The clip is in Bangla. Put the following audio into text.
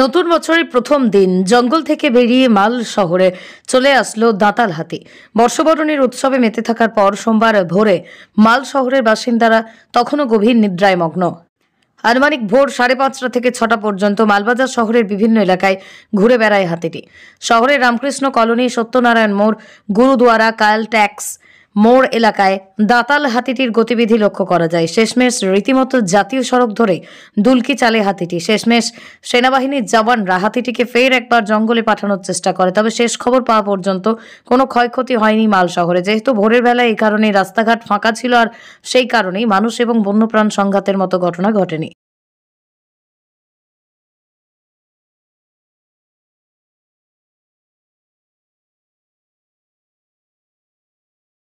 নতুন বছরের প্রথম দিন জঙ্গল থেকে বেরিয়ে মাল শহরে চলে আসলো দাঁতাল হাতি বর্ষবরণের উৎসবে মেতে থাকার পর সোমবার ভোরে মাল শহরের বাসিন্দারা তখনও গভীর নিদ্রায় মগ্ন আনুমানিক ভোর সাড়ে পাঁচটা থেকে ছটা পর্যন্ত মালবাজার শহরের বিভিন্ন এলাকায় ঘুরে বেড়ায় হাতিটি শহরের রামকৃষ্ণ কলোনি সত্যনারায়ণ মোড় গুরুদুয়ারা কাল ট্যাক্স মোড় এলাকায় দাতাল হাতিটির গতিবিধি লক্ষ্য করা যায় শেষমেশ রীতিমতো জাতীয় সড়ক ধরে দুলকি চালে হাতিটি শেষমেশ সেনাবাহিনীর জওয়ানরা হাতিটিকে ফের একবার জঙ্গলে পাঠানোর চেষ্টা করে তবে শেষ খবর পাওয়া পর্যন্ত কোনো ক্ষয়ক্ষতি হয়নি মাল শহরে যেহেতু ভোরের বেলায় এই কারণে রাস্তাঘাট ফাঁকা ছিল আর সেই কারণেই মানুষ এবং বন্যপ্রাণ সংঘাতের মতো ঘটনা ঘটেনি